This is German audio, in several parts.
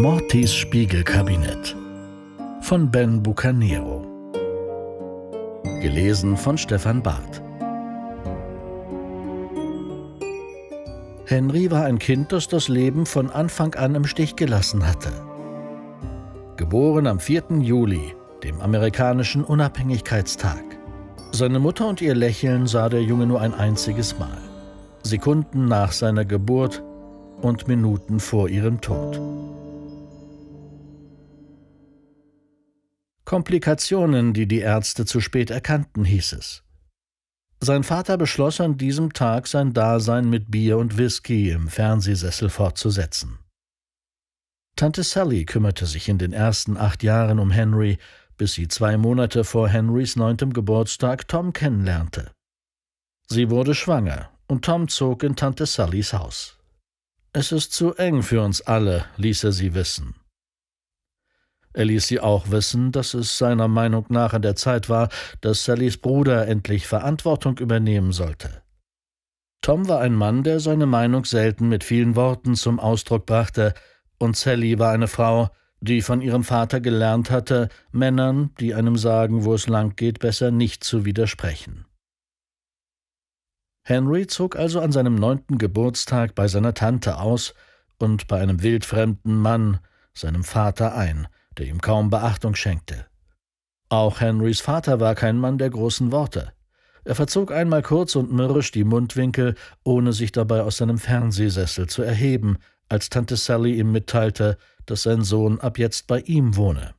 Mortis Spiegelkabinett von Ben Bucanero. Gelesen von Stefan Barth. Henry war ein Kind, das das Leben von Anfang an im Stich gelassen hatte. Geboren am 4. Juli, dem amerikanischen Unabhängigkeitstag. Seine Mutter und ihr Lächeln sah der Junge nur ein einziges Mal. Sekunden nach seiner Geburt und Minuten vor ihrem Tod. Komplikationen, die die Ärzte zu spät erkannten, hieß es. Sein Vater beschloss an diesem Tag sein Dasein mit Bier und Whisky im Fernsehsessel fortzusetzen. Tante Sally kümmerte sich in den ersten acht Jahren um Henry, bis sie zwei Monate vor Henrys neuntem Geburtstag Tom kennenlernte. Sie wurde schwanger und Tom zog in Tante Sallys Haus. Es ist zu eng für uns alle, ließ er sie wissen. Er ließ sie auch wissen, dass es seiner Meinung nach an der Zeit war, dass Sallys Bruder endlich Verantwortung übernehmen sollte. Tom war ein Mann, der seine Meinung selten mit vielen Worten zum Ausdruck brachte, und Sally war eine Frau, die von ihrem Vater gelernt hatte, Männern, die einem sagen, wo es lang geht, besser nicht zu widersprechen. Henry zog also an seinem neunten Geburtstag bei seiner Tante aus und bei einem wildfremden Mann, seinem Vater, ein – der ihm kaum Beachtung schenkte. Auch Henrys Vater war kein Mann der großen Worte. Er verzog einmal kurz und mürrisch die Mundwinkel, ohne sich dabei aus seinem Fernsehsessel zu erheben, als Tante Sally ihm mitteilte, dass sein Sohn ab jetzt bei ihm wohne.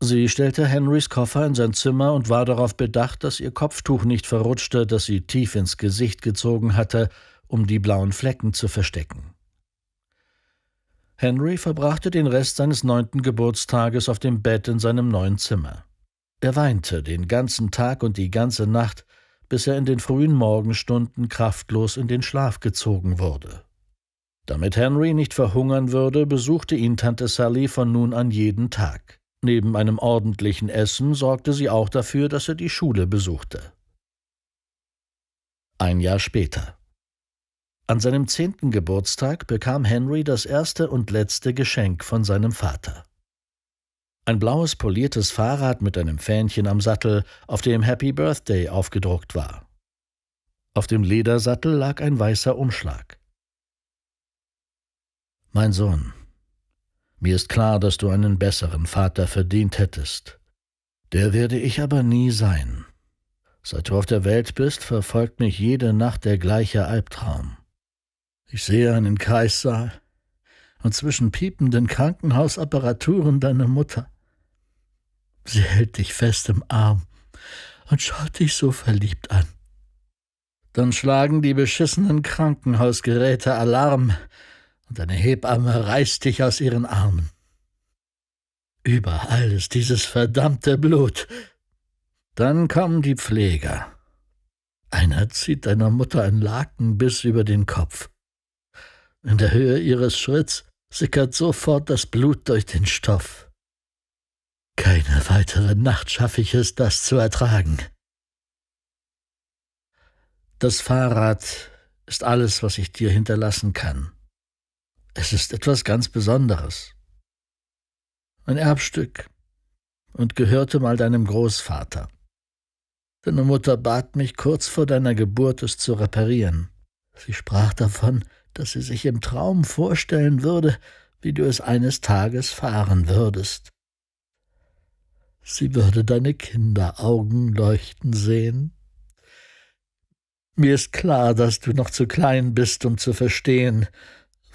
Sie stellte Henrys Koffer in sein Zimmer und war darauf bedacht, dass ihr Kopftuch nicht verrutschte, das sie tief ins Gesicht gezogen hatte, um die blauen Flecken zu verstecken. Henry verbrachte den Rest seines neunten Geburtstages auf dem Bett in seinem neuen Zimmer. Er weinte den ganzen Tag und die ganze Nacht, bis er in den frühen Morgenstunden kraftlos in den Schlaf gezogen wurde. Damit Henry nicht verhungern würde, besuchte ihn Tante Sally von nun an jeden Tag. Neben einem ordentlichen Essen sorgte sie auch dafür, dass er die Schule besuchte. Ein Jahr später. An seinem zehnten Geburtstag bekam Henry das erste und letzte Geschenk von seinem Vater. Ein blaues poliertes Fahrrad mit einem Fähnchen am Sattel, auf dem Happy Birthday aufgedruckt war. Auf dem Ledersattel lag ein weißer Umschlag. Mein Sohn, mir ist klar, dass du einen besseren Vater verdient hättest. Der werde ich aber nie sein. Seit du auf der Welt bist, verfolgt mich jede Nacht der gleiche Albtraum. Ich sehe einen Kreissaal und zwischen piependen Krankenhausapparaturen deine Mutter. Sie hält dich fest im Arm und schaut dich so verliebt an. Dann schlagen die beschissenen Krankenhausgeräte Alarm und eine Hebamme reißt dich aus ihren Armen. Überall ist dieses verdammte Blut. Dann kommen die Pfleger. Einer zieht deiner Mutter einen Laken bis über den Kopf. In der Höhe ihres Schritts sickert sofort das Blut durch den Stoff. Keine weitere Nacht schaffe ich es, das zu ertragen. Das Fahrrad ist alles, was ich dir hinterlassen kann. Es ist etwas ganz Besonderes. Ein Erbstück und gehörte mal deinem Großvater. Deine Mutter bat mich kurz vor deiner Geburt, es zu reparieren. Sie sprach davon, dass sie sich im Traum vorstellen würde, wie du es eines Tages fahren würdest. Sie würde deine Kinderaugen leuchten sehen. Mir ist klar, dass du noch zu klein bist, um zu verstehen,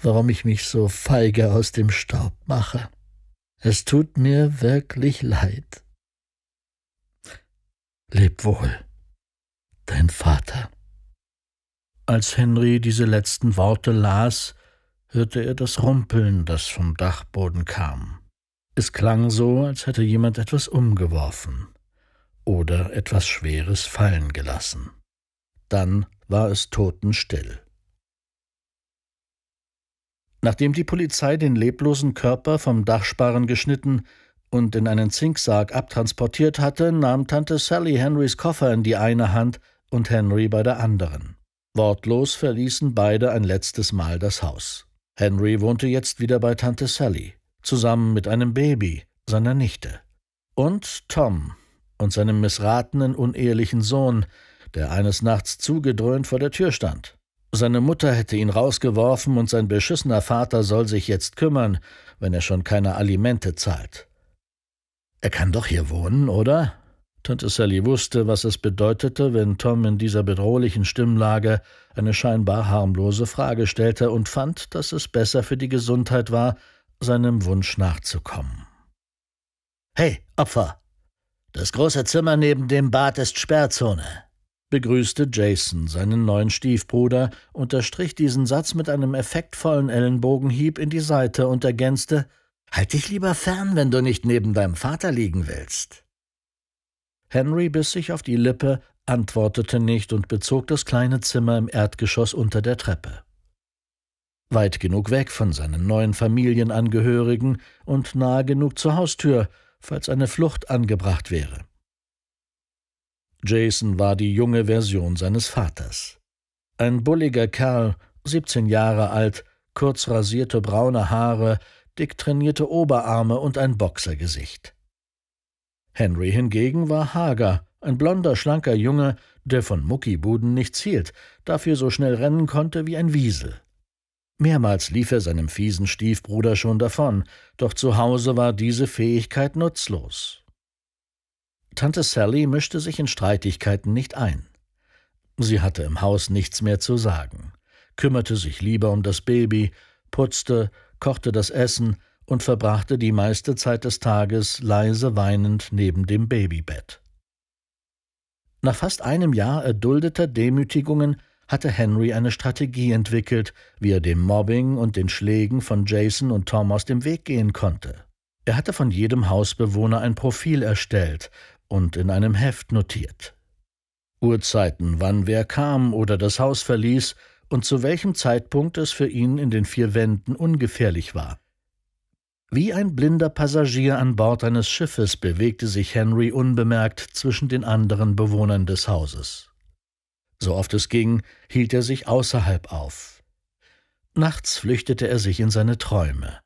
warum ich mich so feige aus dem Staub mache. Es tut mir wirklich leid. Leb wohl, dein Vater. Als Henry diese letzten Worte las, hörte er das Rumpeln, das vom Dachboden kam. Es klang so, als hätte jemand etwas umgeworfen oder etwas Schweres fallen gelassen. Dann war es totenstill. Nachdem die Polizei den leblosen Körper vom Dachsparren geschnitten und in einen Zinksarg abtransportiert hatte, nahm Tante Sally Henrys Koffer in die eine Hand und Henry bei der anderen. Wortlos verließen beide ein letztes Mal das Haus. Henry wohnte jetzt wieder bei Tante Sally, zusammen mit einem Baby, seiner Nichte. Und Tom und seinem missratenen, unehelichen Sohn, der eines Nachts zugedröhnt vor der Tür stand. Seine Mutter hätte ihn rausgeworfen und sein beschissener Vater soll sich jetzt kümmern, wenn er schon keine Alimente zahlt. Er kann doch hier wohnen, oder? Tante Sally wusste, was es bedeutete, wenn Tom in dieser bedrohlichen Stimmlage eine scheinbar harmlose Frage stellte und fand, dass es besser für die Gesundheit war, seinem Wunsch nachzukommen. Hey, Opfer! Das große Zimmer neben dem Bad ist Sperrzone, begrüßte Jason seinen neuen Stiefbruder, unterstrich diesen Satz mit einem effektvollen Ellenbogenhieb in die Seite und ergänzte Halt dich lieber fern, wenn du nicht neben deinem Vater liegen willst. Henry biss sich auf die Lippe, antwortete nicht und bezog das kleine Zimmer im Erdgeschoss unter der Treppe. Weit genug weg von seinen neuen Familienangehörigen und nahe genug zur Haustür, falls eine Flucht angebracht wäre. Jason war die junge Version seines Vaters. Ein bulliger Kerl, 17 Jahre alt, kurz rasierte braune Haare, dick trainierte Oberarme und ein Boxergesicht. Henry hingegen war hager, ein blonder, schlanker Junge, der von Muckibuden nichts hielt, dafür so schnell rennen konnte wie ein Wiesel. Mehrmals lief er seinem fiesen Stiefbruder schon davon, doch zu Hause war diese Fähigkeit nutzlos. Tante Sally mischte sich in Streitigkeiten nicht ein. Sie hatte im Haus nichts mehr zu sagen, kümmerte sich lieber um das Baby, putzte, kochte das Essen, und verbrachte die meiste Zeit des Tages leise weinend neben dem Babybett. Nach fast einem Jahr erduldeter Demütigungen hatte Henry eine Strategie entwickelt, wie er dem Mobbing und den Schlägen von Jason und Tom aus dem Weg gehen konnte. Er hatte von jedem Hausbewohner ein Profil erstellt und in einem Heft notiert. Uhrzeiten, wann wer kam oder das Haus verließ und zu welchem Zeitpunkt es für ihn in den vier Wänden ungefährlich war. Wie ein blinder Passagier an Bord eines Schiffes bewegte sich Henry unbemerkt zwischen den anderen Bewohnern des Hauses. So oft es ging, hielt er sich außerhalb auf. Nachts flüchtete er sich in seine Träume.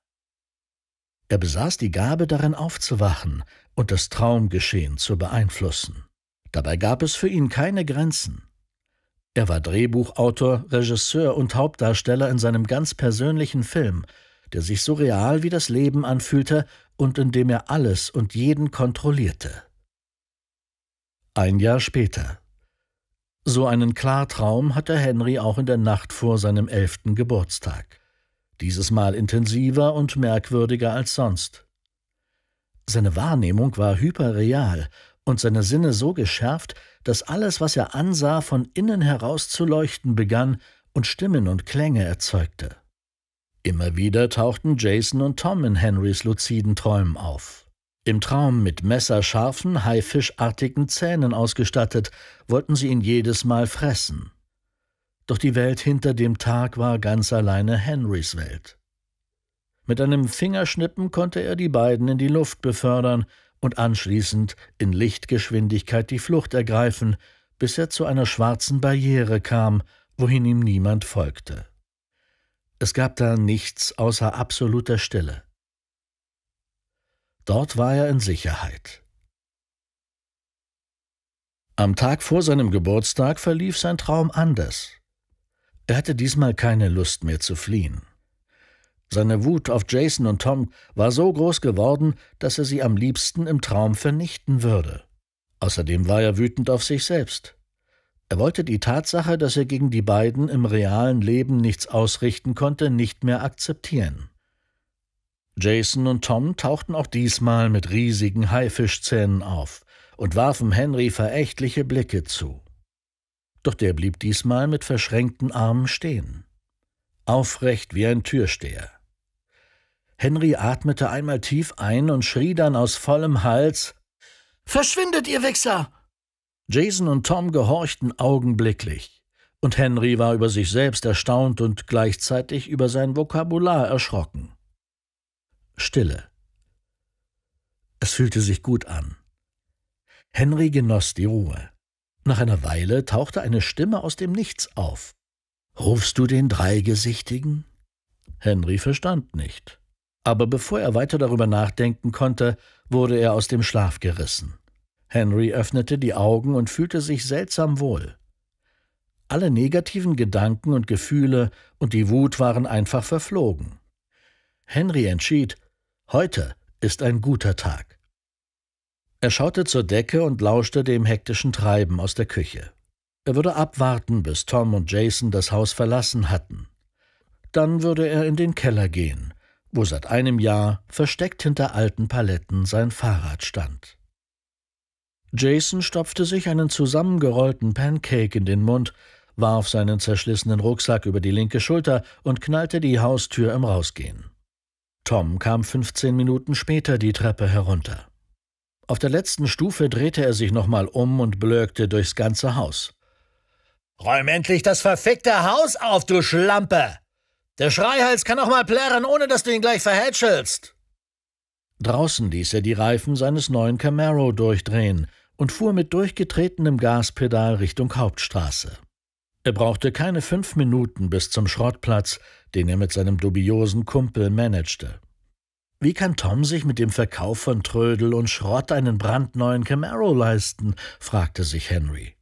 Er besaß die Gabe, darin aufzuwachen und das Traumgeschehen zu beeinflussen. Dabei gab es für ihn keine Grenzen. Er war Drehbuchautor, Regisseur und Hauptdarsteller in seinem ganz persönlichen Film der sich so real wie das Leben anfühlte und in dem er alles und jeden kontrollierte. Ein Jahr später. So einen Klartraum hatte Henry auch in der Nacht vor seinem elften Geburtstag. Dieses Mal intensiver und merkwürdiger als sonst. Seine Wahrnehmung war hyperreal und seine Sinne so geschärft, dass alles, was er ansah, von innen heraus zu leuchten begann und Stimmen und Klänge erzeugte. Immer wieder tauchten Jason und Tom in Henrys luziden Träumen auf. Im Traum mit messerscharfen, haifischartigen Zähnen ausgestattet, wollten sie ihn jedes Mal fressen. Doch die Welt hinter dem Tag war ganz alleine Henrys Welt. Mit einem Fingerschnippen konnte er die beiden in die Luft befördern und anschließend in Lichtgeschwindigkeit die Flucht ergreifen, bis er zu einer schwarzen Barriere kam, wohin ihm niemand folgte. Es gab da nichts außer absoluter Stille. Dort war er in Sicherheit. Am Tag vor seinem Geburtstag verlief sein Traum anders. Er hatte diesmal keine Lust mehr zu fliehen. Seine Wut auf Jason und Tom war so groß geworden, dass er sie am liebsten im Traum vernichten würde. Außerdem war er wütend auf sich selbst. Er wollte die Tatsache, dass er gegen die beiden im realen Leben nichts ausrichten konnte, nicht mehr akzeptieren. Jason und Tom tauchten auch diesmal mit riesigen Haifischzähnen auf und warfen Henry verächtliche Blicke zu. Doch der blieb diesmal mit verschränkten Armen stehen, aufrecht wie ein Türsteher. Henry atmete einmal tief ein und schrie dann aus vollem Hals Verschwindet, ihr Wichser. Jason und Tom gehorchten augenblicklich, und Henry war über sich selbst erstaunt und gleichzeitig über sein Vokabular erschrocken. Stille. Es fühlte sich gut an. Henry genoss die Ruhe. Nach einer Weile tauchte eine Stimme aus dem Nichts auf. Rufst du den Dreigesichtigen? Henry verstand nicht. Aber bevor er weiter darüber nachdenken konnte, wurde er aus dem Schlaf gerissen. Henry öffnete die Augen und fühlte sich seltsam wohl. Alle negativen Gedanken und Gefühle und die Wut waren einfach verflogen. Henry entschied, heute ist ein guter Tag. Er schaute zur Decke und lauschte dem hektischen Treiben aus der Küche. Er würde abwarten, bis Tom und Jason das Haus verlassen hatten. Dann würde er in den Keller gehen, wo seit einem Jahr versteckt hinter alten Paletten sein Fahrrad stand. Jason stopfte sich einen zusammengerollten Pancake in den Mund, warf seinen zerschlissenen Rucksack über die linke Schulter und knallte die Haustür im Rausgehen. Tom kam 15 Minuten später die Treppe herunter. Auf der letzten Stufe drehte er sich nochmal um und blökte durchs ganze Haus. Räum endlich das verfickte Haus auf, du Schlampe! Der Schreihals kann auch mal plärren, ohne dass du ihn gleich verhätschelst! Draußen ließ er die Reifen seines neuen Camaro durchdrehen, und fuhr mit durchgetretenem Gaspedal Richtung Hauptstraße. Er brauchte keine fünf Minuten bis zum Schrottplatz, den er mit seinem dubiosen Kumpel managte. Wie kann Tom sich mit dem Verkauf von Trödel und Schrott einen brandneuen Camaro leisten? fragte sich Henry.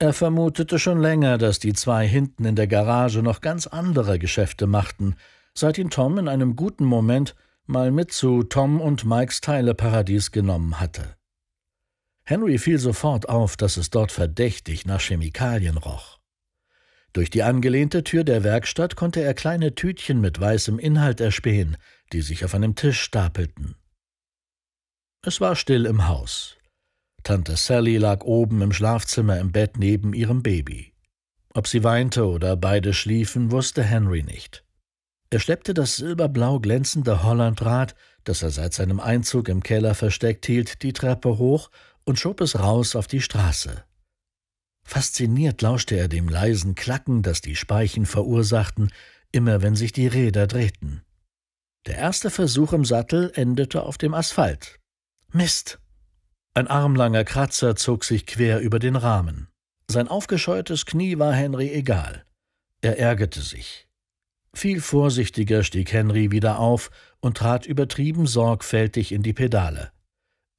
Er vermutete schon länger, dass die zwei hinten in der Garage noch ganz andere Geschäfte machten, seit ihn Tom in einem guten Moment mal mit zu Tom und Mikes Teileparadies genommen hatte. Henry fiel sofort auf, dass es dort verdächtig nach Chemikalien roch. Durch die angelehnte Tür der Werkstatt konnte er kleine Tütchen mit weißem Inhalt erspähen, die sich auf einem Tisch stapelten. Es war still im Haus. Tante Sally lag oben im Schlafzimmer im Bett neben ihrem Baby. Ob sie weinte oder beide schliefen, wusste Henry nicht. Er schleppte das silberblau glänzende Hollandrad, das er seit seinem Einzug im Keller versteckt hielt, die Treppe hoch und schob es raus auf die Straße. Fasziniert lauschte er dem leisen Klacken, das die Speichen verursachten, immer wenn sich die Räder drehten. Der erste Versuch im Sattel endete auf dem Asphalt. Mist! Ein armlanger Kratzer zog sich quer über den Rahmen. Sein aufgescheutes Knie war Henry egal. Er ärgerte sich. Viel vorsichtiger stieg Henry wieder auf und trat übertrieben sorgfältig in die Pedale.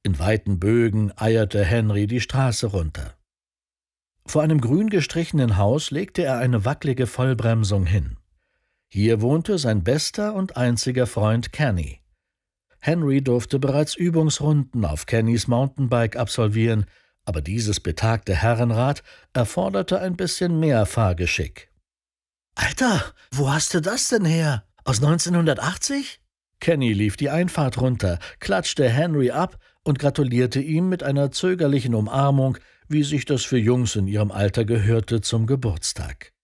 In weiten Bögen eierte Henry die Straße runter. Vor einem grün gestrichenen Haus legte er eine wackelige Vollbremsung hin. Hier wohnte sein bester und einziger Freund Kenny. Henry durfte bereits Übungsrunden auf Kennys Mountainbike absolvieren, aber dieses betagte Herrenrad erforderte ein bisschen mehr Fahrgeschick. Alter, wo hast du das denn her? Aus 1980? Kenny lief die Einfahrt runter, klatschte Henry ab und gratulierte ihm mit einer zögerlichen Umarmung, wie sich das für Jungs in ihrem Alter gehörte, zum Geburtstag.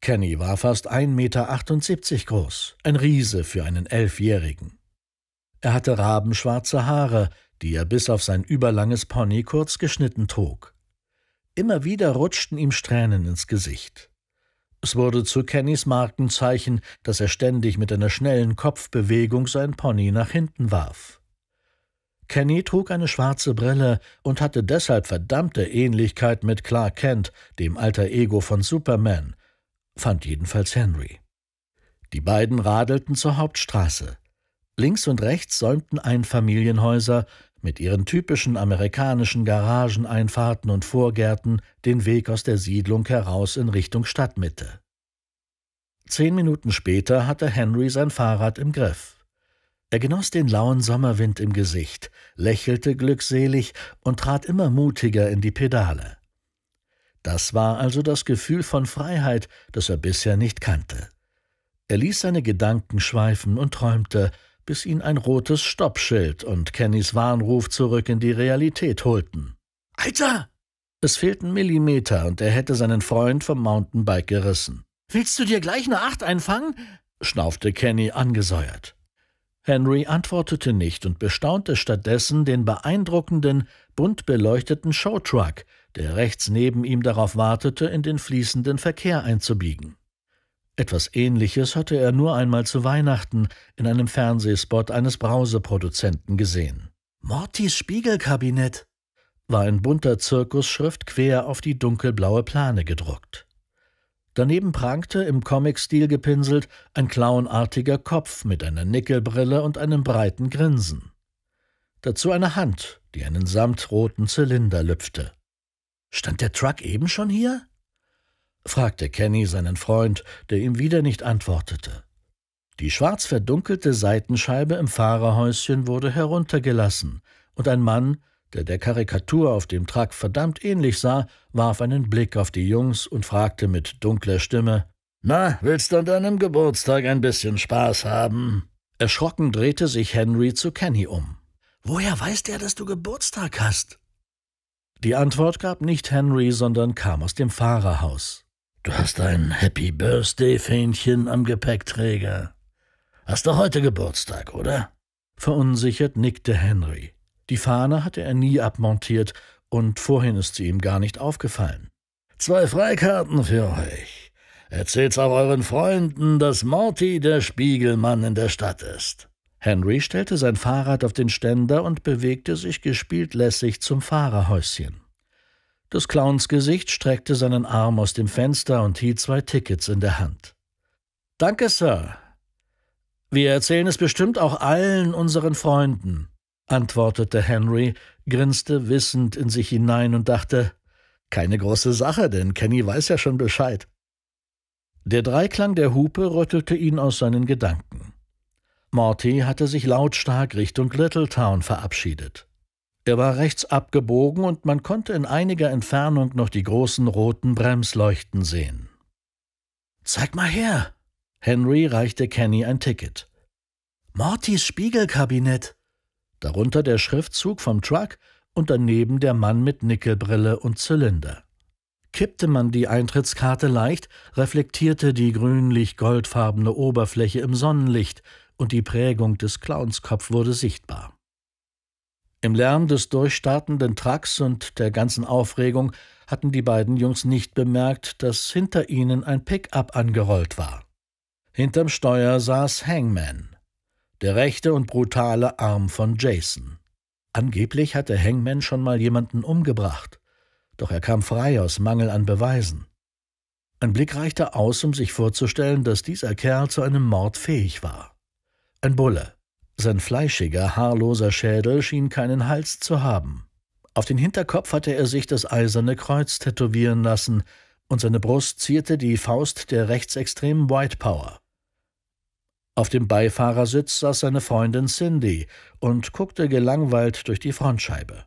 Kenny war fast 1,78 Meter groß, ein Riese für einen Elfjährigen. Er hatte rabenschwarze Haare, die er bis auf sein überlanges Pony kurz geschnitten trug. Immer wieder rutschten ihm Strähnen ins Gesicht. Es wurde zu Kennys Markenzeichen, dass er ständig mit einer schnellen Kopfbewegung sein Pony nach hinten warf. Kenny trug eine schwarze Brille und hatte deshalb verdammte Ähnlichkeit mit Clark Kent, dem alter Ego von Superman, fand jedenfalls Henry. Die beiden radelten zur Hauptstraße. Links und rechts säumten Einfamilienhäuser mit ihren typischen amerikanischen Garageneinfahrten und Vorgärten den Weg aus der Siedlung heraus in Richtung Stadtmitte. Zehn Minuten später hatte Henry sein Fahrrad im Griff. Er genoss den lauen Sommerwind im Gesicht, lächelte glückselig und trat immer mutiger in die Pedale. Das war also das Gefühl von Freiheit, das er bisher nicht kannte. Er ließ seine Gedanken schweifen und träumte, bis ihn ein rotes Stoppschild und Kennys Warnruf zurück in die Realität holten. Alter! Es fehlten Millimeter und er hätte seinen Freund vom Mountainbike gerissen. Willst du dir gleich eine Acht einfangen? schnaufte Kenny angesäuert. Henry antwortete nicht und bestaunte stattdessen den beeindruckenden, bunt beleuchteten Showtruck, der rechts neben ihm darauf wartete, in den fließenden Verkehr einzubiegen. Etwas Ähnliches hatte er nur einmal zu Weihnachten in einem Fernsehspot eines Brauseproduzenten gesehen. Mortys Spiegelkabinett war in bunter Zirkusschrift quer auf die dunkelblaue Plane gedruckt. Daneben prangte, im Comic-Stil gepinselt, ein clownartiger Kopf mit einer Nickelbrille und einem breiten Grinsen. Dazu eine Hand, die einen samtroten Zylinder lüpfte. Stand der Truck eben schon hier? fragte Kenny seinen Freund, der ihm wieder nicht antwortete. Die schwarz verdunkelte Seitenscheibe im Fahrerhäuschen wurde heruntergelassen, und ein Mann, der der Karikatur auf dem Truck verdammt ähnlich sah, warf einen Blick auf die Jungs und fragte mit dunkler Stimme Na, willst du an deinem Geburtstag ein bisschen Spaß haben? Erschrocken drehte sich Henry zu Kenny um. Woher weiß der, dass du Geburtstag hast? Die Antwort gab nicht Henry, sondern kam aus dem Fahrerhaus. Du hast ein Happy Birthday-Fähnchen am Gepäckträger. Hast du heute Geburtstag, oder? Verunsichert nickte Henry. Die Fahne hatte er nie abmontiert und vorhin ist sie ihm gar nicht aufgefallen. Zwei Freikarten für euch. Erzählt's auch euren Freunden, dass Morty der Spiegelmann in der Stadt ist. Henry stellte sein Fahrrad auf den Ständer und bewegte sich gespielt lässig zum Fahrerhäuschen. Das Clowns Gesicht streckte seinen Arm aus dem Fenster und hielt zwei Tickets in der Hand. Danke, Sir. Wir erzählen es bestimmt auch allen unseren Freunden antwortete Henry, grinste wissend in sich hinein und dachte, keine große Sache, denn Kenny weiß ja schon Bescheid. Der Dreiklang der Hupe rüttelte ihn aus seinen Gedanken. Morty hatte sich lautstark Richtung Littletown verabschiedet. Er war rechts abgebogen und man konnte in einiger Entfernung noch die großen roten Bremsleuchten sehen. Zeig mal her! Henry reichte Kenny ein Ticket. Mortys Spiegelkabinett darunter der Schriftzug vom Truck und daneben der Mann mit Nickelbrille und Zylinder. Kippte man die Eintrittskarte leicht, reflektierte die grünlich-goldfarbene Oberfläche im Sonnenlicht und die Prägung des Clownskopf wurde sichtbar. Im Lärm des durchstartenden Trucks und der ganzen Aufregung hatten die beiden Jungs nicht bemerkt, dass hinter ihnen ein Pickup angerollt war. Hinterm Steuer saß Hangman der rechte und brutale Arm von Jason. Angeblich hatte Hangman schon mal jemanden umgebracht, doch er kam frei aus Mangel an Beweisen. Ein Blick reichte aus, um sich vorzustellen, dass dieser Kerl zu einem Mord fähig war. Ein Bulle. Sein fleischiger, haarloser Schädel schien keinen Hals zu haben. Auf den Hinterkopf hatte er sich das eiserne Kreuz tätowieren lassen, und seine Brust zierte die Faust der rechtsextremen White Power. Auf dem Beifahrersitz saß seine Freundin Cindy und guckte gelangweilt durch die Frontscheibe.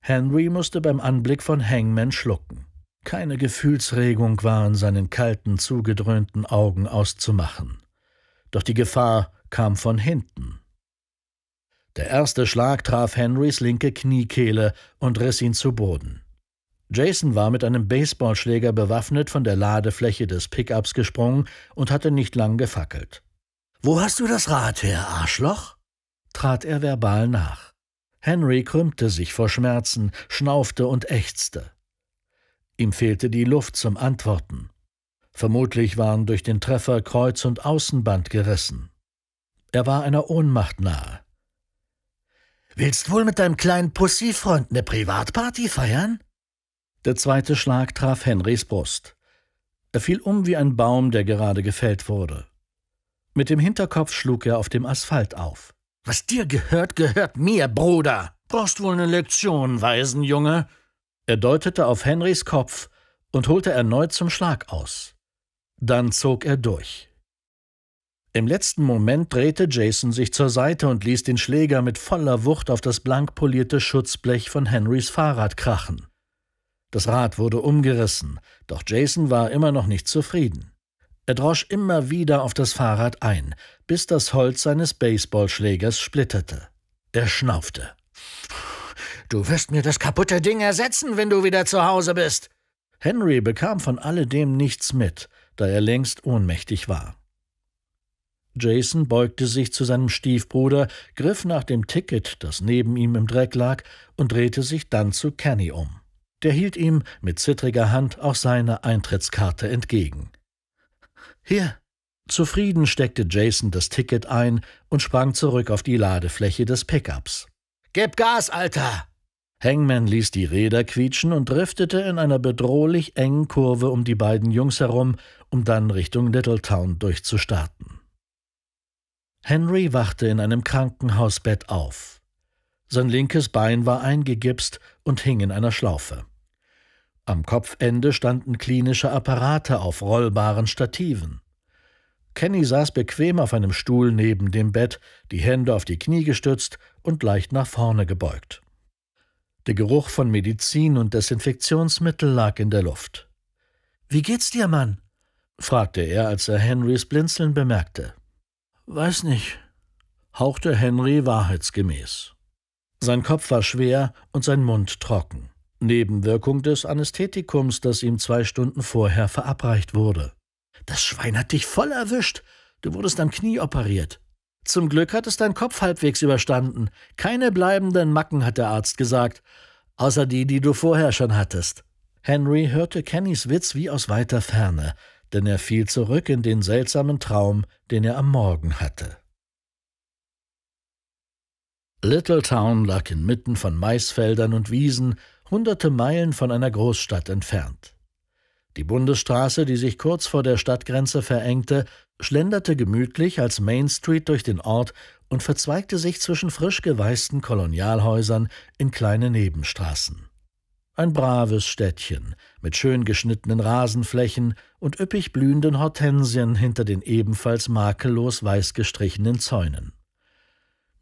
Henry musste beim Anblick von Hangman schlucken. Keine Gefühlsregung war in seinen kalten, zugedröhnten Augen auszumachen. Doch die Gefahr kam von hinten. Der erste Schlag traf Henrys linke Kniekehle und riss ihn zu Boden. Jason war mit einem Baseballschläger bewaffnet von der Ladefläche des Pickups gesprungen und hatte nicht lang gefackelt. Wo hast du das Rad her, Arschloch? trat er verbal nach. Henry krümmte sich vor Schmerzen, schnaufte und ächzte. Ihm fehlte die Luft zum Antworten. Vermutlich waren durch den Treffer Kreuz und Außenband gerissen. Er war einer Ohnmacht nahe. Willst wohl mit deinem kleinen Pussyfreund eine Privatparty feiern? Der zweite Schlag traf Henrys Brust. Er fiel um wie ein Baum, der gerade gefällt wurde. Mit dem Hinterkopf schlug er auf dem Asphalt auf. Was dir gehört, gehört mir, Bruder. Brauchst wohl eine Lektion, Waisenjunge. Er deutete auf Henrys Kopf und holte erneut zum Schlag aus. Dann zog er durch. Im letzten Moment drehte Jason sich zur Seite und ließ den Schläger mit voller Wucht auf das blank polierte Schutzblech von Henrys Fahrrad krachen. Das Rad wurde umgerissen, doch Jason war immer noch nicht zufrieden. Er drosch immer wieder auf das Fahrrad ein, bis das Holz seines Baseballschlägers splitterte. Er schnaufte. Du wirst mir das kaputte Ding ersetzen, wenn du wieder zu Hause bist. Henry bekam von alledem nichts mit, da er längst ohnmächtig war. Jason beugte sich zu seinem Stiefbruder, griff nach dem Ticket, das neben ihm im Dreck lag, und drehte sich dann zu Kenny um. Der hielt ihm mit zittriger Hand auch seine Eintrittskarte entgegen. Hier! Zufrieden steckte Jason das Ticket ein und sprang zurück auf die Ladefläche des Pickups. Gib Gas, Alter! Hangman ließ die Räder quietschen und driftete in einer bedrohlich engen Kurve um die beiden Jungs herum, um dann Richtung Littletown durchzustarten. Henry wachte in einem Krankenhausbett auf. Sein linkes Bein war eingegipst und hing in einer Schlaufe. Am Kopfende standen klinische Apparate auf rollbaren Stativen. Kenny saß bequem auf einem Stuhl neben dem Bett, die Hände auf die Knie gestützt und leicht nach vorne gebeugt. Der Geruch von Medizin und Desinfektionsmittel lag in der Luft. Wie geht's dir, Mann? fragte er, als er Henrys Blinzeln bemerkte. Weiß nicht, hauchte Henry wahrheitsgemäß. Sein Kopf war schwer und sein Mund trocken. Nebenwirkung des Anästhetikums, das ihm zwei Stunden vorher verabreicht wurde. Das Schwein hat dich voll erwischt. Du wurdest am Knie operiert. Zum Glück hat es dein Kopf halbwegs überstanden. Keine bleibenden Macken, hat der Arzt gesagt. Außer die, die du vorher schon hattest. Henry hörte Kennys Witz wie aus weiter Ferne, denn er fiel zurück in den seltsamen Traum, den er am Morgen hatte. Little Town lag inmitten von Maisfeldern und Wiesen hunderte Meilen von einer Großstadt entfernt. Die Bundesstraße, die sich kurz vor der Stadtgrenze verengte, schlenderte gemütlich als Main Street durch den Ort und verzweigte sich zwischen frisch geweißten Kolonialhäusern in kleine Nebenstraßen. Ein braves Städtchen mit schön geschnittenen Rasenflächen und üppig blühenden Hortensien hinter den ebenfalls makellos weiß gestrichenen Zäunen.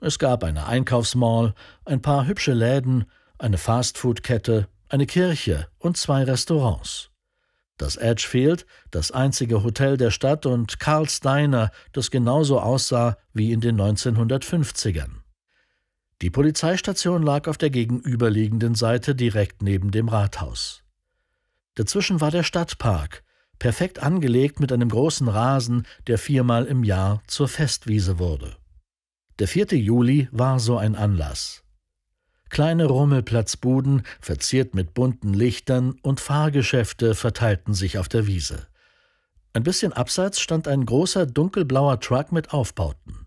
Es gab eine Einkaufsmall, ein paar hübsche Läden, eine Fastfood-Kette, eine Kirche und zwei Restaurants. Das Edgefield, das einzige Hotel der Stadt und Carl's Diner, das genauso aussah wie in den 1950ern. Die Polizeistation lag auf der gegenüberliegenden Seite direkt neben dem Rathaus. Dazwischen war der Stadtpark, perfekt angelegt mit einem großen Rasen, der viermal im Jahr zur Festwiese wurde. Der 4. Juli war so ein Anlass. Kleine Rummelplatzbuden, verziert mit bunten Lichtern und Fahrgeschäfte verteilten sich auf der Wiese. Ein bisschen abseits stand ein großer dunkelblauer Truck mit Aufbauten.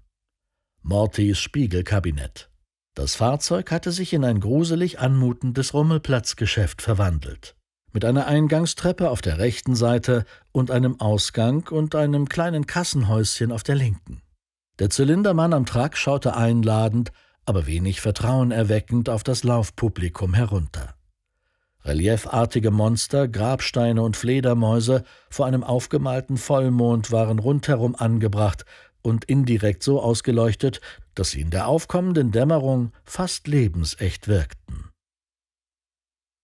Mortys Spiegelkabinett. Das Fahrzeug hatte sich in ein gruselig anmutendes Rummelplatzgeschäft verwandelt. Mit einer Eingangstreppe auf der rechten Seite und einem Ausgang und einem kleinen Kassenhäuschen auf der linken. Der Zylindermann am Truck schaute einladend aber wenig Vertrauen erweckend auf das Laufpublikum herunter. Reliefartige Monster, Grabsteine und Fledermäuse vor einem aufgemalten Vollmond waren rundherum angebracht und indirekt so ausgeleuchtet, dass sie in der aufkommenden Dämmerung fast lebensecht wirkten.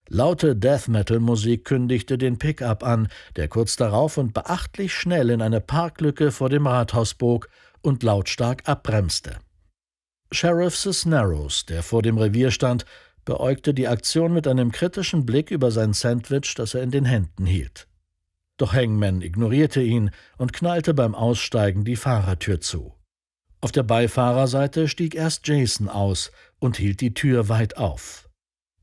Laute Death Metal Musik kündigte den Pickup an, der kurz darauf und beachtlich schnell in eine Parklücke vor dem Rathaus bog und lautstark abbremste. Sheriffs Narrows, der vor dem Revier stand, beäugte die Aktion mit einem kritischen Blick über sein Sandwich, das er in den Händen hielt. Doch Hangman ignorierte ihn und knallte beim Aussteigen die Fahrertür zu. Auf der Beifahrerseite stieg erst Jason aus und hielt die Tür weit auf.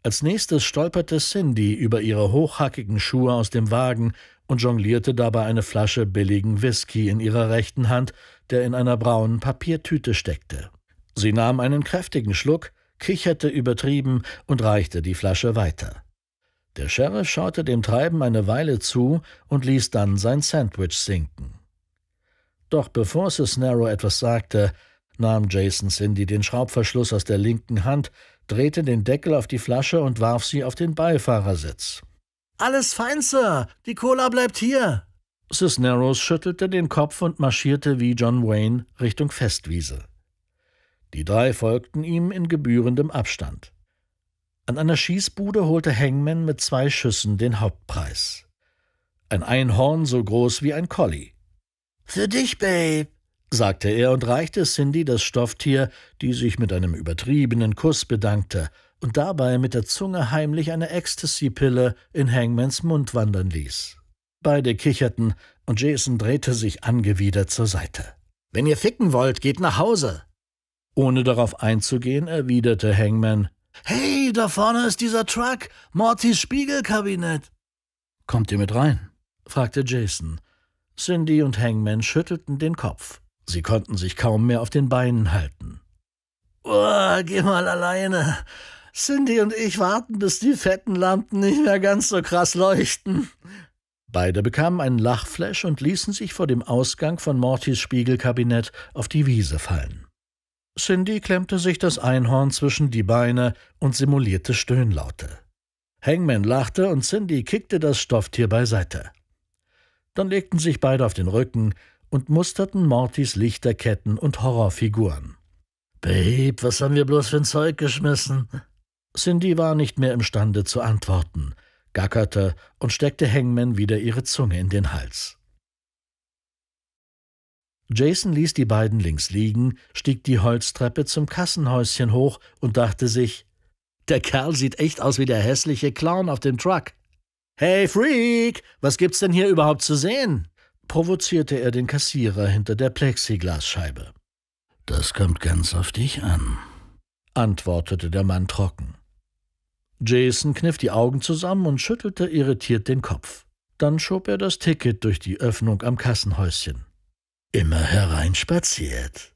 Als nächstes stolperte Cindy über ihre hochhackigen Schuhe aus dem Wagen und jonglierte dabei eine Flasche billigen Whisky in ihrer rechten Hand, der in einer braunen Papiertüte steckte. Sie nahm einen kräftigen Schluck, kicherte übertrieben und reichte die Flasche weiter. Der Sheriff schaute dem Treiben eine Weile zu und ließ dann sein Sandwich sinken. Doch bevor Cisnero etwas sagte, nahm Jason Cindy den Schraubverschluss aus der linken Hand, drehte den Deckel auf die Flasche und warf sie auf den Beifahrersitz. Alles fein, Sir. Die Cola bleibt hier. Cisneros schüttelte den Kopf und marschierte wie John Wayne Richtung Festwiese. Die drei folgten ihm in gebührendem Abstand. An einer Schießbude holte Hangman mit zwei Schüssen den Hauptpreis. Ein Einhorn so groß wie ein Colli. Für dich, Babe, sagte er und reichte Cindy das Stofftier, die sich mit einem übertriebenen Kuss bedankte und dabei mit der Zunge heimlich eine Ecstasy-Pille in Hangmans Mund wandern ließ. Beide kicherten und Jason drehte sich angewidert zur Seite. Wenn ihr ficken wollt, geht nach Hause, ohne darauf einzugehen, erwiderte Hangman Hey, da vorne ist dieser Truck, Mortys Spiegelkabinett. Kommt ihr mit rein? fragte Jason. Cindy und Hangman schüttelten den Kopf. Sie konnten sich kaum mehr auf den Beinen halten. Oh, geh mal alleine. Cindy und ich warten, bis die fetten Lampen nicht mehr ganz so krass leuchten. Beide bekamen einen Lachflash und ließen sich vor dem Ausgang von Mortys Spiegelkabinett auf die Wiese fallen. Cindy klemmte sich das Einhorn zwischen die Beine und simulierte Stöhnlaute. Hangman lachte und Cindy kickte das Stofftier beiseite. Dann legten sich beide auf den Rücken und musterten Mortys Lichterketten und Horrorfiguren. Babe, was haben wir bloß für ein Zeug geschmissen? Cindy war nicht mehr imstande zu antworten, gackerte und steckte Hangman wieder ihre Zunge in den Hals. Jason ließ die beiden links liegen, stieg die Holztreppe zum Kassenhäuschen hoch und dachte sich, der Kerl sieht echt aus wie der hässliche Clown auf dem Truck. Hey Freak, was gibt's denn hier überhaupt zu sehen? provozierte er den Kassierer hinter der Plexiglasscheibe. Das kommt ganz auf dich an, antwortete der Mann trocken. Jason kniff die Augen zusammen und schüttelte irritiert den Kopf. Dann schob er das Ticket durch die Öffnung am Kassenhäuschen immer hereinspaziert.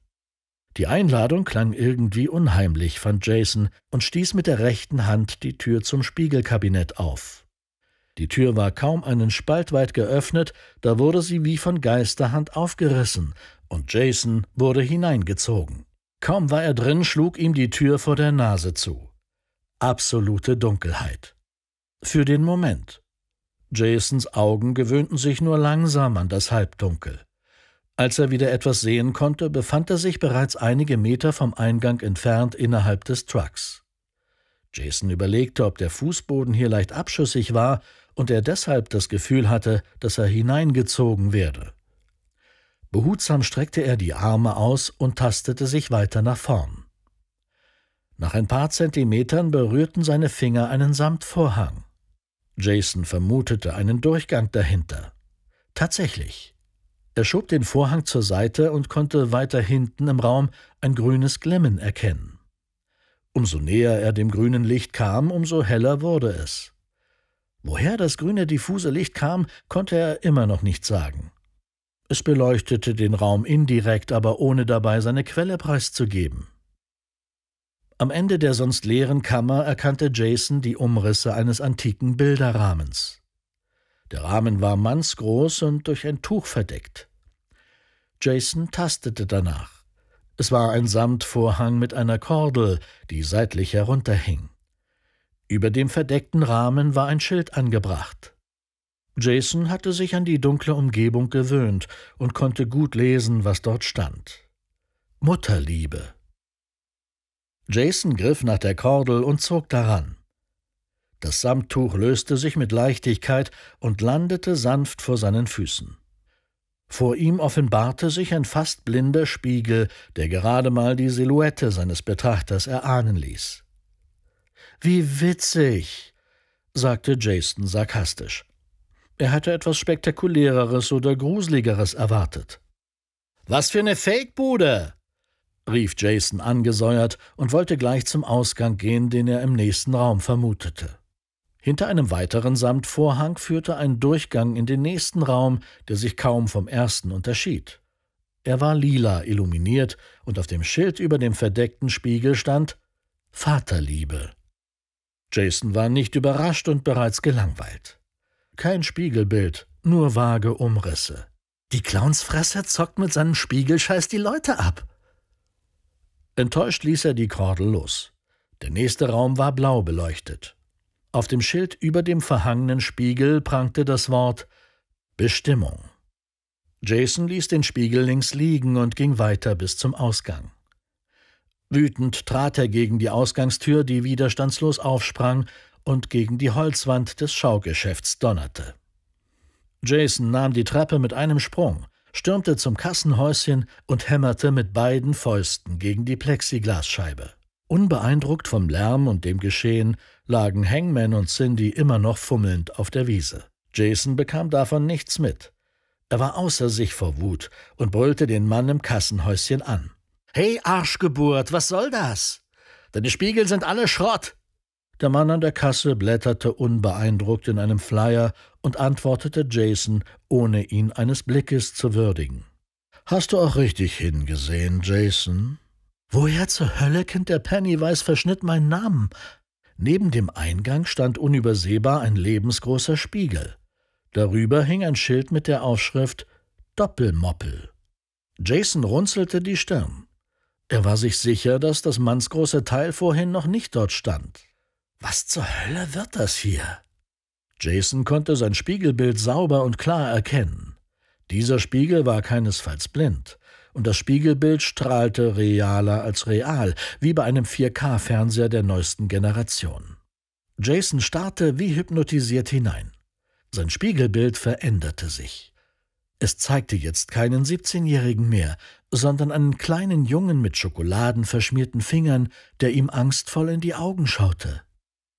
Die Einladung klang irgendwie unheimlich, fand Jason und stieß mit der rechten Hand die Tür zum Spiegelkabinett auf. Die Tür war kaum einen Spalt weit geöffnet, da wurde sie wie von Geisterhand aufgerissen, und Jason wurde hineingezogen. Kaum war er drin, schlug ihm die Tür vor der Nase zu. Absolute Dunkelheit. Für den Moment. Jasons Augen gewöhnten sich nur langsam an das Halbdunkel. Als er wieder etwas sehen konnte, befand er sich bereits einige Meter vom Eingang entfernt innerhalb des Trucks. Jason überlegte, ob der Fußboden hier leicht abschüssig war und er deshalb das Gefühl hatte, dass er hineingezogen werde. Behutsam streckte er die Arme aus und tastete sich weiter nach vorn. Nach ein paar Zentimetern berührten seine Finger einen Samtvorhang. Jason vermutete einen Durchgang dahinter. Tatsächlich, er schob den Vorhang zur Seite und konnte weiter hinten im Raum ein grünes Glimmen erkennen. Umso näher er dem grünen Licht kam, umso heller wurde es. Woher das grüne diffuse Licht kam, konnte er immer noch nicht sagen. Es beleuchtete den Raum indirekt, aber ohne dabei seine Quelle preiszugeben. Am Ende der sonst leeren Kammer erkannte Jason die Umrisse eines antiken Bilderrahmens. Der Rahmen war mannsgroß und durch ein Tuch verdeckt. Jason tastete danach. Es war ein Samtvorhang mit einer Kordel, die seitlich herunterhing. Über dem verdeckten Rahmen war ein Schild angebracht. Jason hatte sich an die dunkle Umgebung gewöhnt und konnte gut lesen, was dort stand. Mutterliebe. Jason griff nach der Kordel und zog daran. Das Samttuch löste sich mit Leichtigkeit und landete sanft vor seinen Füßen. Vor ihm offenbarte sich ein fast blinder Spiegel, der gerade mal die Silhouette seines Betrachters erahnen ließ. Wie witzig, sagte Jason sarkastisch. Er hatte etwas Spektakuläreres oder Gruseligeres erwartet. Was für eine Fake-Bude! rief Jason angesäuert und wollte gleich zum Ausgang gehen, den er im nächsten Raum vermutete. Hinter einem weiteren Samtvorhang führte ein Durchgang in den nächsten Raum, der sich kaum vom ersten unterschied. Er war lila illuminiert und auf dem Schild über dem verdeckten Spiegel stand Vaterliebe. Jason war nicht überrascht und bereits gelangweilt. Kein Spiegelbild, nur vage Umrisse. Die Clownsfresser zockt mit seinem Spiegelscheiß die Leute ab. Enttäuscht ließ er die Kordel los. Der nächste Raum war blau beleuchtet. Auf dem Schild über dem verhangenen Spiegel prangte das Wort Bestimmung. Jason ließ den Spiegel links liegen und ging weiter bis zum Ausgang. Wütend trat er gegen die Ausgangstür, die widerstandslos aufsprang und gegen die Holzwand des Schaugeschäfts donnerte. Jason nahm die Treppe mit einem Sprung, stürmte zum Kassenhäuschen und hämmerte mit beiden Fäusten gegen die Plexiglasscheibe. Unbeeindruckt vom Lärm und dem Geschehen lagen Hangman und Cindy immer noch fummelnd auf der Wiese. Jason bekam davon nichts mit. Er war außer sich vor Wut und brüllte den Mann im Kassenhäuschen an. Hey, Arschgeburt, was soll das? Deine Spiegel sind alle Schrott! Der Mann an der Kasse blätterte unbeeindruckt in einem Flyer und antwortete Jason, ohne ihn eines Blickes zu würdigen. Hast du auch richtig hingesehen, Jason? Woher zur Hölle kennt der Pennywise-Verschnitt meinen Namen? Neben dem Eingang stand unübersehbar ein lebensgroßer Spiegel. Darüber hing ein Schild mit der Aufschrift Doppelmoppel. Jason runzelte die Stirn. Er war sich sicher, dass das mannsgroße Teil vorhin noch nicht dort stand. Was zur Hölle wird das hier? Jason konnte sein Spiegelbild sauber und klar erkennen. Dieser Spiegel war keinesfalls blind und das Spiegelbild strahlte realer als real, wie bei einem 4K-Fernseher der neuesten Generation. Jason starrte wie hypnotisiert hinein. Sein Spiegelbild veränderte sich. Es zeigte jetzt keinen 17-Jährigen mehr, sondern einen kleinen Jungen mit schokoladenverschmierten Fingern, der ihm angstvoll in die Augen schaute.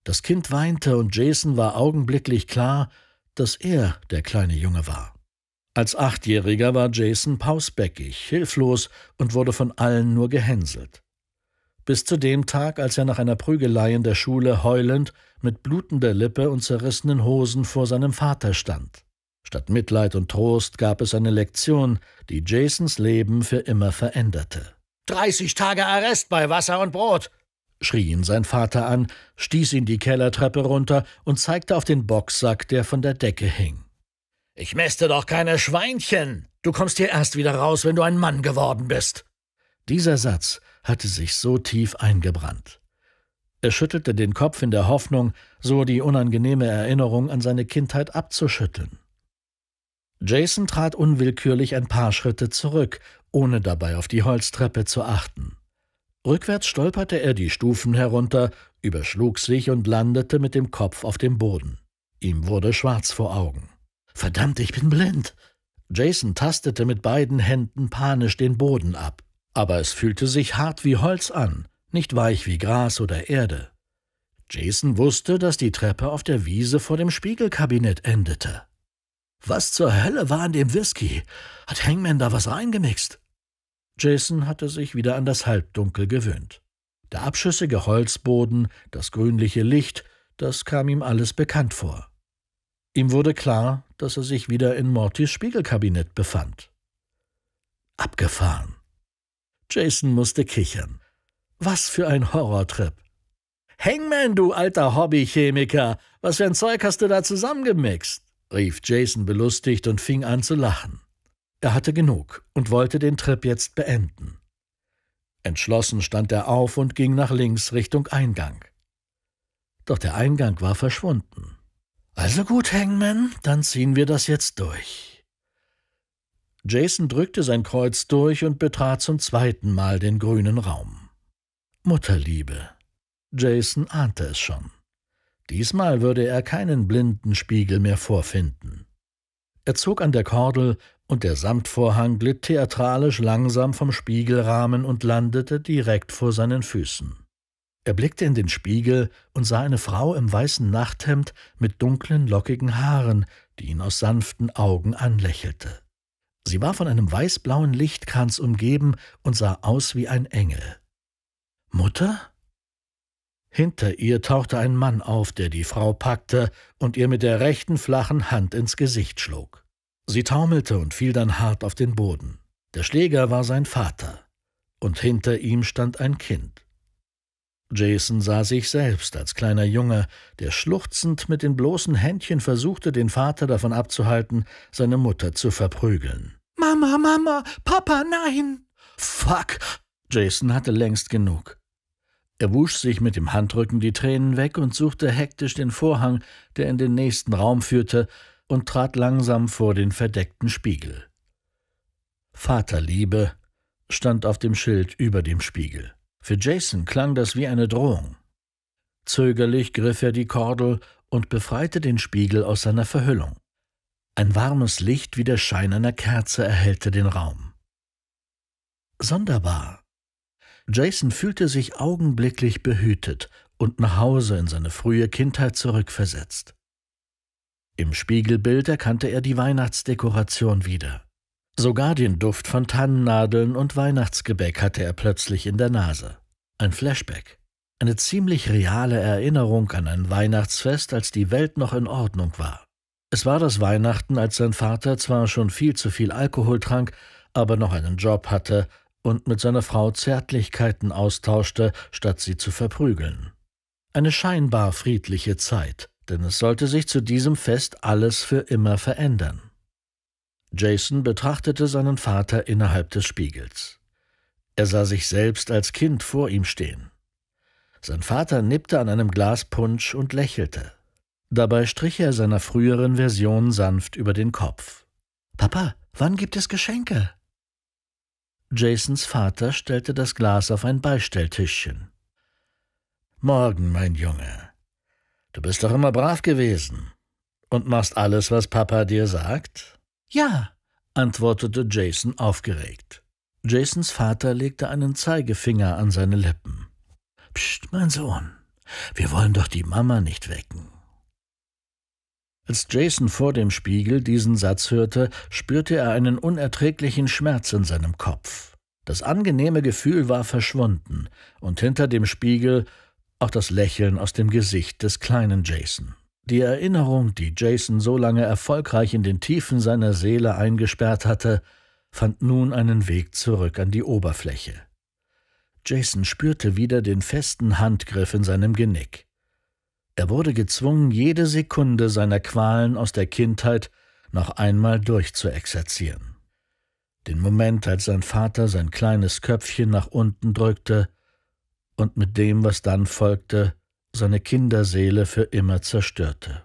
Das Kind weinte und Jason war augenblicklich klar, dass er der kleine Junge war. Als Achtjähriger war Jason pausbäckig, hilflos und wurde von allen nur gehänselt. Bis zu dem Tag, als er nach einer Prügelei in der Schule heulend, mit blutender Lippe und zerrissenen Hosen vor seinem Vater stand. Statt Mitleid und Trost gab es eine Lektion, die Jasons Leben für immer veränderte. Dreißig Tage Arrest bei Wasser und Brot! schrie ihn sein Vater an, stieß ihn die Kellertreppe runter und zeigte auf den Boxsack, der von der Decke hing. Ich mäste doch keine Schweinchen. Du kommst hier erst wieder raus, wenn du ein Mann geworden bist. Dieser Satz hatte sich so tief eingebrannt. Er schüttelte den Kopf in der Hoffnung, so die unangenehme Erinnerung an seine Kindheit abzuschütteln. Jason trat unwillkürlich ein paar Schritte zurück, ohne dabei auf die Holztreppe zu achten. Rückwärts stolperte er die Stufen herunter, überschlug sich und landete mit dem Kopf auf dem Boden. Ihm wurde schwarz vor Augen. Verdammt, ich bin blind. Jason tastete mit beiden Händen panisch den Boden ab, aber es fühlte sich hart wie Holz an, nicht weich wie Gras oder Erde. Jason wusste, dass die Treppe auf der Wiese vor dem Spiegelkabinett endete. Was zur Hölle war an dem Whisky? Hat Hangman da was reingemixt? Jason hatte sich wieder an das Halbdunkel gewöhnt. Der abschüssige Holzboden, das grünliche Licht, das kam ihm alles bekannt vor. Ihm wurde klar, dass er sich wieder in Mortys Spiegelkabinett befand. Abgefahren. Jason musste kichern. Was für ein Horrortrip. Hangman, du alter Hobbychemiker, was für ein Zeug hast du da zusammengemixt? rief Jason belustigt und fing an zu lachen. Er hatte genug und wollte den Trip jetzt beenden. Entschlossen stand er auf und ging nach links Richtung Eingang. Doch der Eingang war verschwunden. Also gut, Hangman, dann ziehen wir das jetzt durch. Jason drückte sein Kreuz durch und betrat zum zweiten Mal den grünen Raum. Mutterliebe. Jason ahnte es schon. Diesmal würde er keinen blinden Spiegel mehr vorfinden. Er zog an der Kordel und der Samtvorhang glitt theatralisch langsam vom Spiegelrahmen und landete direkt vor seinen Füßen. Er blickte in den Spiegel und sah eine Frau im weißen Nachthemd mit dunklen, lockigen Haaren, die ihn aus sanften Augen anlächelte. Sie war von einem weißblauen Lichtkranz umgeben und sah aus wie ein Engel. Mutter? Hinter ihr tauchte ein Mann auf, der die Frau packte und ihr mit der rechten flachen Hand ins Gesicht schlug. Sie taumelte und fiel dann hart auf den Boden. Der Schläger war sein Vater, und hinter ihm stand ein Kind. Jason sah sich selbst als kleiner Junge, der schluchzend mit den bloßen Händchen versuchte, den Vater davon abzuhalten, seine Mutter zu verprügeln. Mama, Mama, Papa, nein! Fuck! Jason hatte längst genug. Er wusch sich mit dem Handrücken die Tränen weg und suchte hektisch den Vorhang, der in den nächsten Raum führte, und trat langsam vor den verdeckten Spiegel. Vaterliebe stand auf dem Schild über dem Spiegel. Für Jason klang das wie eine Drohung. Zögerlich griff er die Kordel und befreite den Spiegel aus seiner Verhüllung. Ein warmes Licht wie der Schein einer Kerze erhellte den Raum. Sonderbar. Jason fühlte sich augenblicklich behütet und nach Hause in seine frühe Kindheit zurückversetzt. Im Spiegelbild erkannte er die Weihnachtsdekoration wieder. Sogar den Duft von Tannennadeln und Weihnachtsgebäck hatte er plötzlich in der Nase. Ein Flashback. Eine ziemlich reale Erinnerung an ein Weihnachtsfest, als die Welt noch in Ordnung war. Es war das Weihnachten, als sein Vater zwar schon viel zu viel Alkohol trank, aber noch einen Job hatte und mit seiner Frau Zärtlichkeiten austauschte, statt sie zu verprügeln. Eine scheinbar friedliche Zeit, denn es sollte sich zu diesem Fest alles für immer verändern. Jason betrachtete seinen Vater innerhalb des Spiegels. Er sah sich selbst als Kind vor ihm stehen. Sein Vater nippte an einem Glas Punsch und lächelte. Dabei strich er seiner früheren Version sanft über den Kopf. Papa, wann gibt es Geschenke? Jasons Vater stellte das Glas auf ein Beistelltischchen. Morgen, mein Junge. Du bist doch immer brav gewesen und machst alles, was Papa dir sagt? Ja, antwortete Jason aufgeregt. Jasons Vater legte einen Zeigefinger an seine Lippen. Psst, mein Sohn, wir wollen doch die Mama nicht wecken. Als Jason vor dem Spiegel diesen Satz hörte, spürte er einen unerträglichen Schmerz in seinem Kopf. Das angenehme Gefühl war verschwunden, und hinter dem Spiegel auch das Lächeln aus dem Gesicht des kleinen Jason. Die Erinnerung, die Jason so lange erfolgreich in den Tiefen seiner Seele eingesperrt hatte, fand nun einen Weg zurück an die Oberfläche. Jason spürte wieder den festen Handgriff in seinem Genick. Er wurde gezwungen, jede Sekunde seiner Qualen aus der Kindheit noch einmal durchzuexerzieren. Den Moment, als sein Vater sein kleines Köpfchen nach unten drückte und mit dem, was dann folgte, seine Kinderseele für immer zerstörte.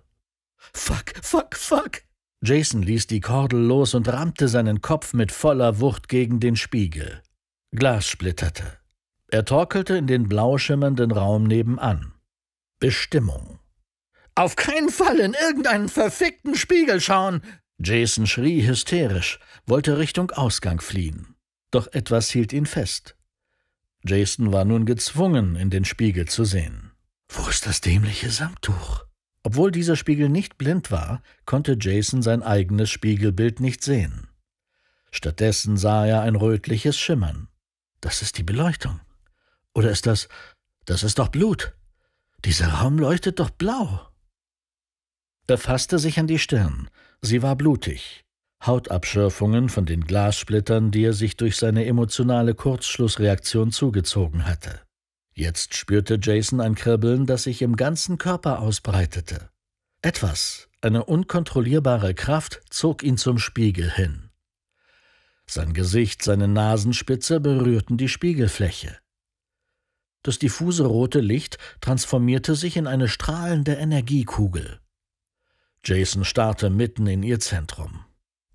Fuck, fuck, fuck! Jason ließ die Kordel los und rammte seinen Kopf mit voller Wucht gegen den Spiegel. Glas splitterte. Er torkelte in den blau schimmernden Raum nebenan. Bestimmung. Auf keinen Fall in irgendeinen verfickten Spiegel schauen! Jason schrie hysterisch, wollte Richtung Ausgang fliehen. Doch etwas hielt ihn fest. Jason war nun gezwungen, in den Spiegel zu sehen. Wo ist das dämliche Samtuch? Obwohl dieser Spiegel nicht blind war, konnte Jason sein eigenes Spiegelbild nicht sehen. Stattdessen sah er ein rötliches Schimmern. Das ist die Beleuchtung. Oder ist das. Das ist doch Blut. Dieser Raum leuchtet doch blau. Er fasste sich an die Stirn. Sie war blutig. Hautabschürfungen von den Glassplittern, die er sich durch seine emotionale Kurzschlussreaktion zugezogen hatte. Jetzt spürte Jason ein Kribbeln, das sich im ganzen Körper ausbreitete. Etwas, eine unkontrollierbare Kraft, zog ihn zum Spiegel hin. Sein Gesicht, seine Nasenspitze berührten die Spiegelfläche. Das diffuse rote Licht transformierte sich in eine strahlende Energiekugel. Jason starrte mitten in ihr Zentrum.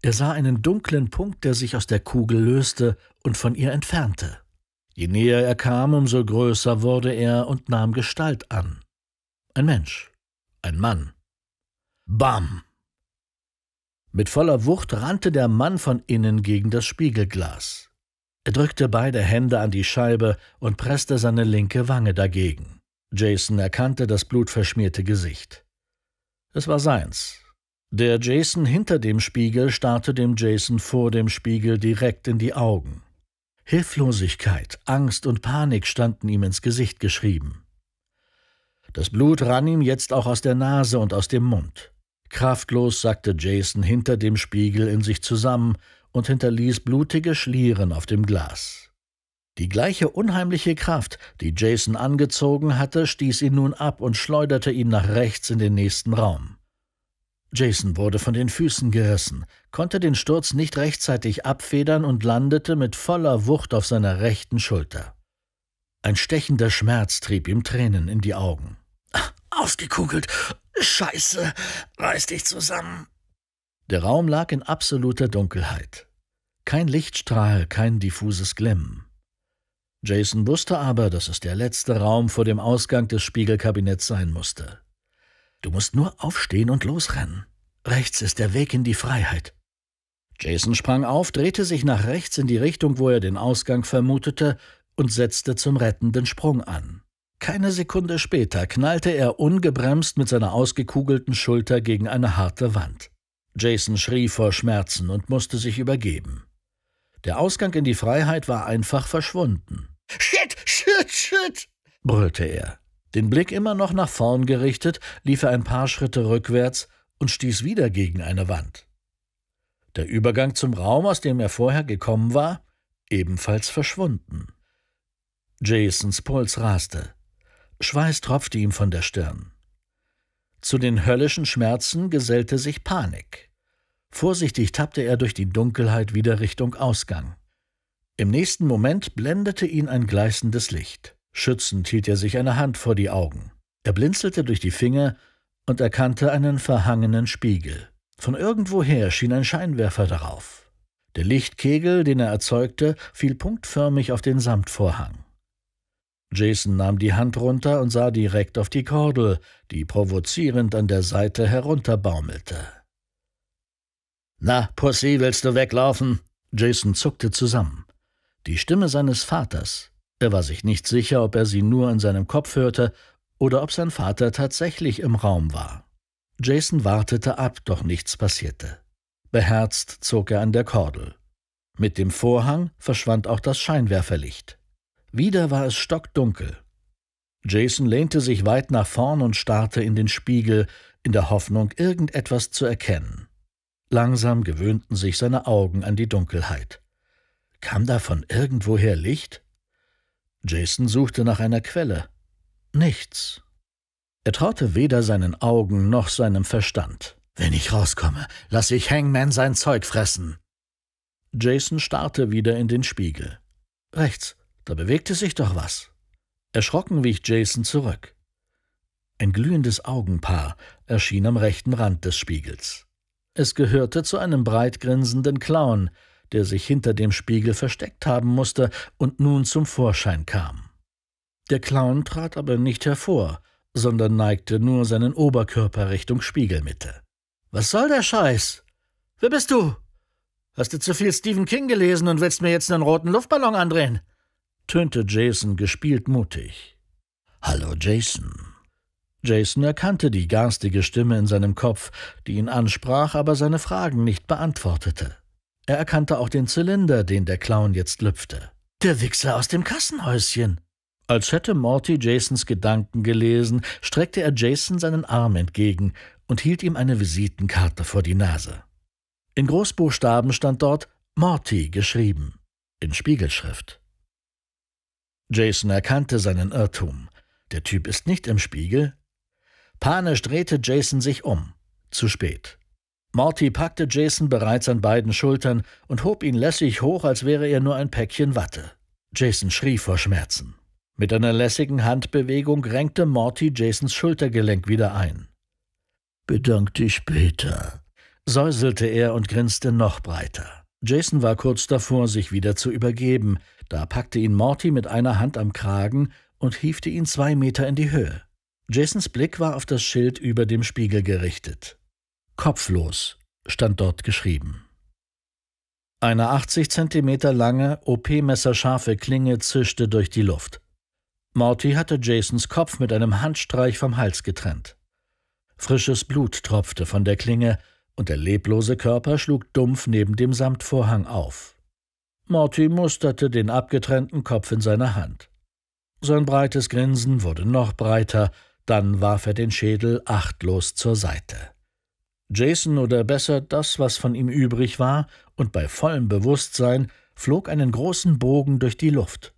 Er sah einen dunklen Punkt, der sich aus der Kugel löste und von ihr entfernte. Je näher er kam, umso größer wurde er und nahm Gestalt an. Ein Mensch, ein Mann. Bam! Mit voller Wucht rannte der Mann von innen gegen das Spiegelglas. Er drückte beide Hände an die Scheibe und presste seine linke Wange dagegen. Jason erkannte das blutverschmierte Gesicht. Es war seins. Der Jason hinter dem Spiegel starrte dem Jason vor dem Spiegel direkt in die Augen. Hilflosigkeit, Angst und Panik standen ihm ins Gesicht geschrieben. Das Blut rann ihm jetzt auch aus der Nase und aus dem Mund. Kraftlos sackte Jason hinter dem Spiegel in sich zusammen und hinterließ blutige Schlieren auf dem Glas. Die gleiche unheimliche Kraft, die Jason angezogen hatte, stieß ihn nun ab und schleuderte ihn nach rechts in den nächsten Raum. Jason wurde von den Füßen gerissen, konnte den Sturz nicht rechtzeitig abfedern und landete mit voller Wucht auf seiner rechten Schulter. Ein stechender Schmerz trieb ihm Tränen in die Augen. Ah, Ausgekugelt! Scheiße! Reiß dich zusammen! Der Raum lag in absoluter Dunkelheit. Kein Lichtstrahl, kein diffuses Glimmen. Jason wusste aber, dass es der letzte Raum vor dem Ausgang des Spiegelkabinetts sein musste. Du musst nur aufstehen und losrennen. Rechts ist der Weg in die Freiheit. Jason sprang auf, drehte sich nach rechts in die Richtung, wo er den Ausgang vermutete, und setzte zum rettenden Sprung an. Keine Sekunde später knallte er ungebremst mit seiner ausgekugelten Schulter gegen eine harte Wand. Jason schrie vor Schmerzen und musste sich übergeben. Der Ausgang in die Freiheit war einfach verschwunden. Shit, shit, shit, brüllte er. Den Blick immer noch nach vorn gerichtet, lief er ein paar Schritte rückwärts und stieß wieder gegen eine Wand. Der Übergang zum Raum, aus dem er vorher gekommen war, ebenfalls verschwunden. Jasons Puls raste. Schweiß tropfte ihm von der Stirn. Zu den höllischen Schmerzen gesellte sich Panik. Vorsichtig tappte er durch die Dunkelheit wieder Richtung Ausgang. Im nächsten Moment blendete ihn ein gleißendes Licht. Schützend hielt er sich eine Hand vor die Augen. Er blinzelte durch die Finger und erkannte einen verhangenen Spiegel. Von irgendwoher schien ein Scheinwerfer darauf. Der Lichtkegel, den er erzeugte, fiel punktförmig auf den Samtvorhang. Jason nahm die Hand runter und sah direkt auf die Kordel, die provozierend an der Seite herunterbaumelte. Na, Pussy, willst du weglaufen? Jason zuckte zusammen. Die Stimme seines Vaters, er war sich nicht sicher, ob er sie nur in seinem Kopf hörte oder ob sein Vater tatsächlich im Raum war. Jason wartete ab, doch nichts passierte. Beherzt zog er an der Kordel. Mit dem Vorhang verschwand auch das Scheinwerferlicht. Wieder war es stockdunkel. Jason lehnte sich weit nach vorn und starrte in den Spiegel, in der Hoffnung, irgendetwas zu erkennen. Langsam gewöhnten sich seine Augen an die Dunkelheit. Kam da von irgendwoher Licht? Jason suchte nach einer Quelle. Nichts. Er traute weder seinen Augen noch seinem Verstand. Wenn ich rauskomme, lasse ich Hangman sein Zeug fressen. Jason starrte wieder in den Spiegel. Rechts, da bewegte sich doch was. Erschrocken wich Jason zurück. Ein glühendes Augenpaar erschien am rechten Rand des Spiegels. Es gehörte zu einem breit grinsenden Clown, der sich hinter dem Spiegel versteckt haben musste und nun zum Vorschein kam. Der Clown trat aber nicht hervor, sondern neigte nur seinen Oberkörper Richtung Spiegelmitte. Was soll der Scheiß? Wer bist du? Hast du zu viel Stephen King gelesen und willst mir jetzt einen roten Luftballon andrehen? tönte Jason gespielt mutig. Hallo Jason. Jason erkannte die garstige Stimme in seinem Kopf, die ihn ansprach, aber seine Fragen nicht beantwortete. Er erkannte auch den Zylinder, den der Clown jetzt lüpfte. Der Wichser aus dem Kassenhäuschen. Als hätte Morty Jasons Gedanken gelesen, streckte er Jason seinen Arm entgegen und hielt ihm eine Visitenkarte vor die Nase. In Großbuchstaben stand dort Morty geschrieben, in Spiegelschrift. Jason erkannte seinen Irrtum. Der Typ ist nicht im Spiegel. Panisch drehte Jason sich um. Zu spät. Morty packte Jason bereits an beiden Schultern und hob ihn lässig hoch, als wäre er nur ein Päckchen Watte. Jason schrie vor Schmerzen. Mit einer lässigen Handbewegung renkte Morty Jasons Schultergelenk wieder ein. Bedank dich Peter, säuselte er und grinste noch breiter. Jason war kurz davor, sich wieder zu übergeben, da packte ihn Morty mit einer Hand am Kragen und hiefte ihn zwei Meter in die Höhe. Jasons Blick war auf das Schild über dem Spiegel gerichtet. Kopflos stand dort geschrieben. Eine 80 Zentimeter lange, OP-messerscharfe Klinge zischte durch die Luft. Morty hatte Jasons Kopf mit einem Handstreich vom Hals getrennt. Frisches Blut tropfte von der Klinge und der leblose Körper schlug dumpf neben dem Samtvorhang auf. Morty musterte den abgetrennten Kopf in seiner Hand. Sein breites Grinsen wurde noch breiter, dann warf er den Schädel achtlos zur Seite. Jason oder besser das, was von ihm übrig war, und bei vollem Bewusstsein flog einen großen Bogen durch die Luft.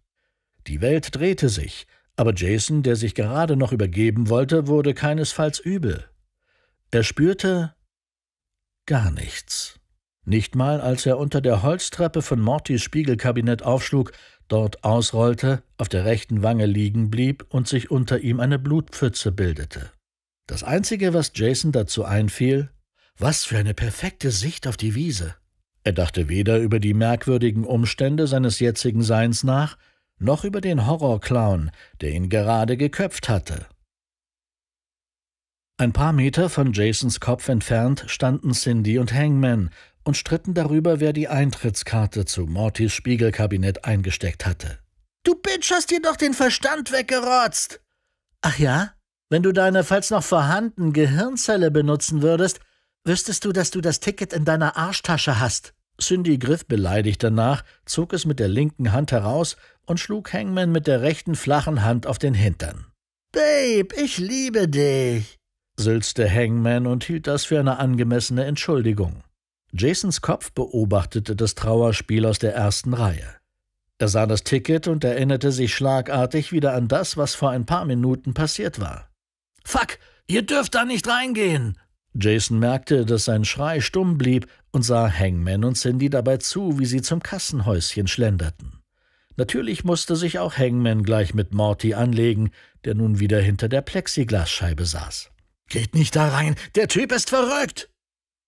Die Welt drehte sich, aber Jason, der sich gerade noch übergeben wollte, wurde keinesfalls übel. Er spürte gar nichts. Nicht mal, als er unter der Holztreppe von Mortys Spiegelkabinett aufschlug, dort ausrollte, auf der rechten Wange liegen blieb und sich unter ihm eine Blutpfütze bildete. Das Einzige, was Jason dazu einfiel, was für eine perfekte Sicht auf die Wiese. Er dachte weder über die merkwürdigen Umstände seines jetzigen Seins nach, noch über den Horrorclown, der ihn gerade geköpft hatte. Ein paar Meter von Jasons Kopf entfernt standen Cindy und Hangman und stritten darüber, wer die Eintrittskarte zu Mortys Spiegelkabinett eingesteckt hatte. Du Bitch hast dir doch den Verstand weggerotzt! Ach ja? Wenn du deine falls noch vorhandene Gehirnzelle benutzen würdest, Wüsstest du, dass du das Ticket in deiner Arschtasche hast? Cindy griff beleidigt danach, zog es mit der linken Hand heraus und schlug Hangman mit der rechten flachen Hand auf den Hintern. Babe, ich liebe dich, sülzte Hangman und hielt das für eine angemessene Entschuldigung. Jasons Kopf beobachtete das Trauerspiel aus der ersten Reihe. Er sah das Ticket und erinnerte sich schlagartig wieder an das, was vor ein paar Minuten passiert war. Fuck, ihr dürft da nicht reingehen, Jason merkte, dass sein Schrei stumm blieb und sah Hangman und Cindy dabei zu, wie sie zum Kassenhäuschen schlenderten. Natürlich musste sich auch Hangman gleich mit Morty anlegen, der nun wieder hinter der Plexiglasscheibe saß. Geht nicht da rein, der Typ ist verrückt!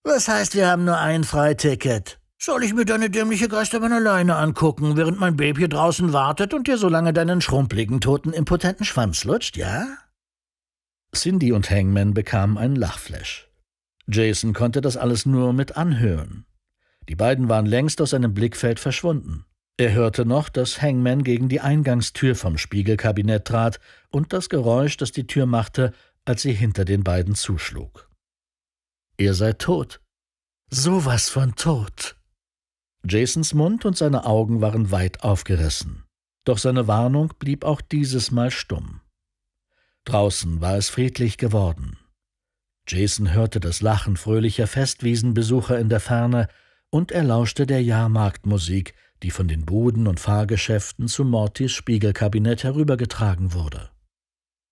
Was heißt, wir haben nur ein Freiticket? Soll ich mir deine dämliche Geistermann alleine angucken, während mein Baby hier draußen wartet und dir so lange deinen schrumpeligen, toten, impotenten Schwanz lutscht, ja? Cindy und Hangman bekamen einen Lachflash. Jason konnte das alles nur mit anhören. Die beiden waren längst aus seinem Blickfeld verschwunden. Er hörte noch, dass Hangman gegen die Eingangstür vom Spiegelkabinett trat und das Geräusch, das die Tür machte, als sie hinter den beiden zuschlug. Ihr seid tot. Sowas von tot. Jasons Mund und seine Augen waren weit aufgerissen. Doch seine Warnung blieb auch dieses Mal stumm. Draußen war es friedlich geworden. Jason hörte das Lachen fröhlicher Festwiesenbesucher in der Ferne und er lauschte der Jahrmarktmusik, die von den Buden und Fahrgeschäften zu Mortys Spiegelkabinett herübergetragen wurde.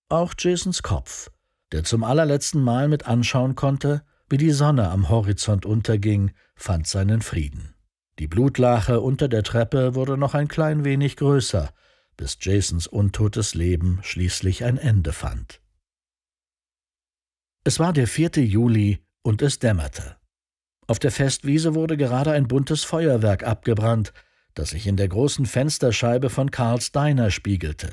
Auch Jasons Kopf, der zum allerletzten Mal mit anschauen konnte, wie die Sonne am Horizont unterging, fand seinen Frieden. Die Blutlache unter der Treppe wurde noch ein klein wenig größer, bis Jasons untotes Leben schließlich ein Ende fand. Es war der 4. Juli und es dämmerte. Auf der Festwiese wurde gerade ein buntes Feuerwerk abgebrannt, das sich in der großen Fensterscheibe von Karls Diner spiegelte.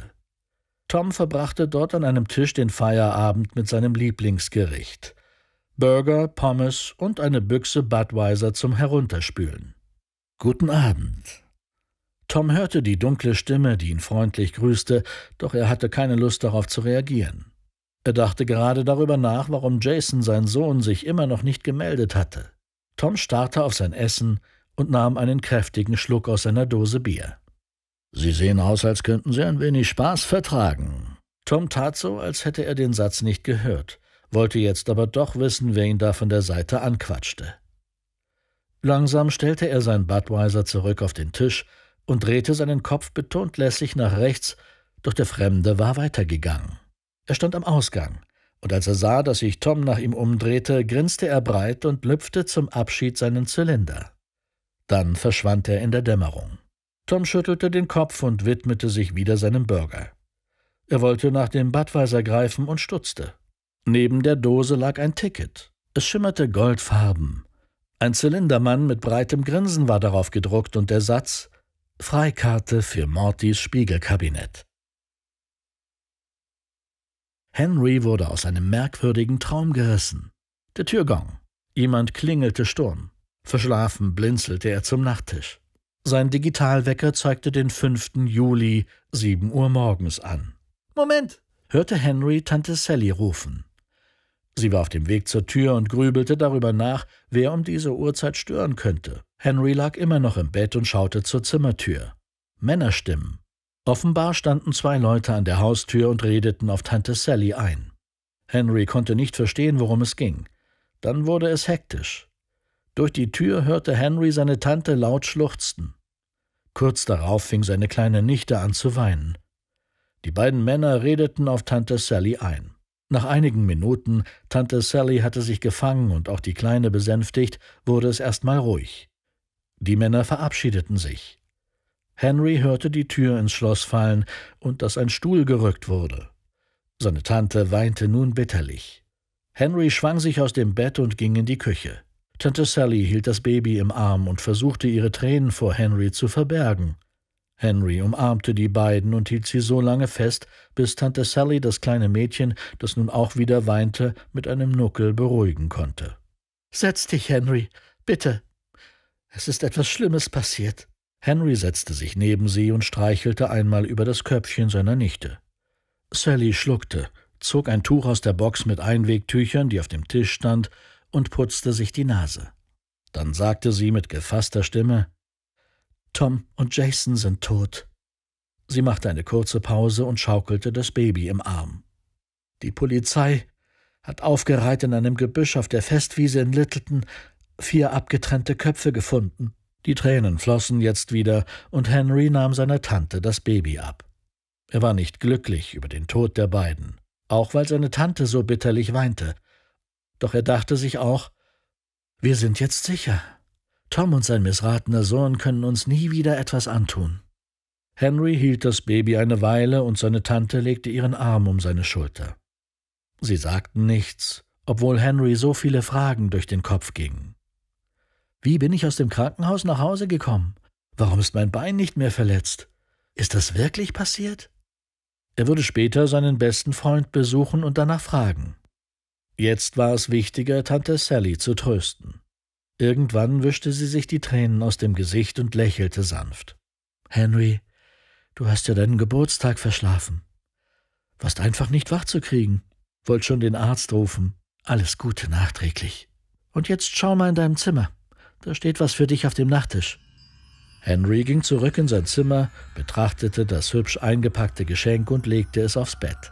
Tom verbrachte dort an einem Tisch den Feierabend mit seinem Lieblingsgericht. Burger, Pommes und eine Büchse Budweiser zum Herunterspülen. Guten Abend. Tom hörte die dunkle Stimme, die ihn freundlich grüßte, doch er hatte keine Lust darauf zu reagieren. Er dachte gerade darüber nach, warum Jason, sein Sohn, sich immer noch nicht gemeldet hatte. Tom starrte auf sein Essen und nahm einen kräftigen Schluck aus seiner Dose Bier. Sie sehen aus, als könnten Sie ein wenig Spaß vertragen. Tom tat so, als hätte er den Satz nicht gehört, wollte jetzt aber doch wissen, wer ihn da von der Seite anquatschte. Langsam stellte er sein Budweiser zurück auf den Tisch und drehte seinen Kopf betont lässig nach rechts, doch der Fremde war weitergegangen. Er stand am Ausgang, und als er sah, dass sich Tom nach ihm umdrehte, grinste er breit und lüpfte zum Abschied seinen Zylinder. Dann verschwand er in der Dämmerung. Tom schüttelte den Kopf und widmete sich wieder seinem Burger. Er wollte nach dem Badweiser greifen und stutzte. Neben der Dose lag ein Ticket. Es schimmerte goldfarben. Ein Zylindermann mit breitem Grinsen war darauf gedruckt und der Satz Freikarte für Mortys Spiegelkabinett. Henry wurde aus einem merkwürdigen Traum gerissen. Der Türgong. Jemand klingelte Sturm. Verschlafen blinzelte er zum Nachttisch. Sein Digitalwecker zeigte den 5. Juli, 7 Uhr morgens an. Moment! hörte Henry Tante Sally rufen. Sie war auf dem Weg zur Tür und grübelte darüber nach, wer um diese Uhrzeit stören könnte. Henry lag immer noch im Bett und schaute zur Zimmertür. Männerstimmen. Offenbar standen zwei Leute an der Haustür und redeten auf Tante Sally ein. Henry konnte nicht verstehen, worum es ging. Dann wurde es hektisch. Durch die Tür hörte Henry seine Tante laut schluchzen. Kurz darauf fing seine kleine Nichte an zu weinen. Die beiden Männer redeten auf Tante Sally ein. Nach einigen Minuten, Tante Sally hatte sich gefangen und auch die Kleine besänftigt, wurde es erstmal ruhig. Die Männer verabschiedeten sich. Henry hörte die Tür ins Schloss fallen und dass ein Stuhl gerückt wurde. Seine Tante weinte nun bitterlich. Henry schwang sich aus dem Bett und ging in die Küche. Tante Sally hielt das Baby im Arm und versuchte ihre Tränen vor Henry zu verbergen. Henry umarmte die beiden und hielt sie so lange fest, bis Tante Sally das kleine Mädchen, das nun auch wieder weinte, mit einem Nuckel beruhigen konnte. Setz dich, Henry, bitte. Es ist etwas Schlimmes passiert. Henry setzte sich neben sie und streichelte einmal über das Köpfchen seiner Nichte. Sally schluckte, zog ein Tuch aus der Box mit Einwegtüchern, die auf dem Tisch stand, und putzte sich die Nase. Dann sagte sie mit gefasster Stimme Tom und Jason sind tot. Sie machte eine kurze Pause und schaukelte das Baby im Arm. Die Polizei hat aufgereiht in einem Gebüsch auf der Festwiese in Littleton vier abgetrennte Köpfe gefunden. Die Tränen flossen jetzt wieder, und Henry nahm seiner Tante das Baby ab. Er war nicht glücklich über den Tod der beiden, auch weil seine Tante so bitterlich weinte. Doch er dachte sich auch, wir sind jetzt sicher. Tom und sein missratener Sohn können uns nie wieder etwas antun. Henry hielt das Baby eine Weile und seine Tante legte ihren Arm um seine Schulter. Sie sagten nichts, obwohl Henry so viele Fragen durch den Kopf gingen. Wie bin ich aus dem Krankenhaus nach Hause gekommen? Warum ist mein Bein nicht mehr verletzt? Ist das wirklich passiert? Er würde später seinen besten Freund besuchen und danach fragen. Jetzt war es wichtiger, Tante Sally zu trösten. Irgendwann wischte sie sich die Tränen aus dem Gesicht und lächelte sanft. Henry, du hast ja deinen Geburtstag verschlafen. Warst einfach nicht wach zu kriegen. Wollt schon den Arzt rufen. Alles Gute nachträglich. Und jetzt schau mal in deinem Zimmer. Da steht was für dich auf dem Nachttisch. Henry ging zurück in sein Zimmer, betrachtete das hübsch eingepackte Geschenk und legte es aufs Bett.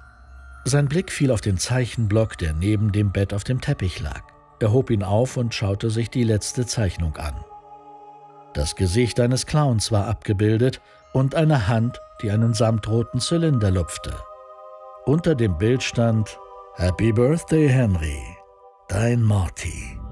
Sein Blick fiel auf den Zeichenblock, der neben dem Bett auf dem Teppich lag. Er hob ihn auf und schaute sich die letzte Zeichnung an. Das Gesicht eines Clowns war abgebildet und eine Hand, die einen samtroten Zylinder lupfte. Unter dem Bild stand Happy Birthday, Henry, dein Morty.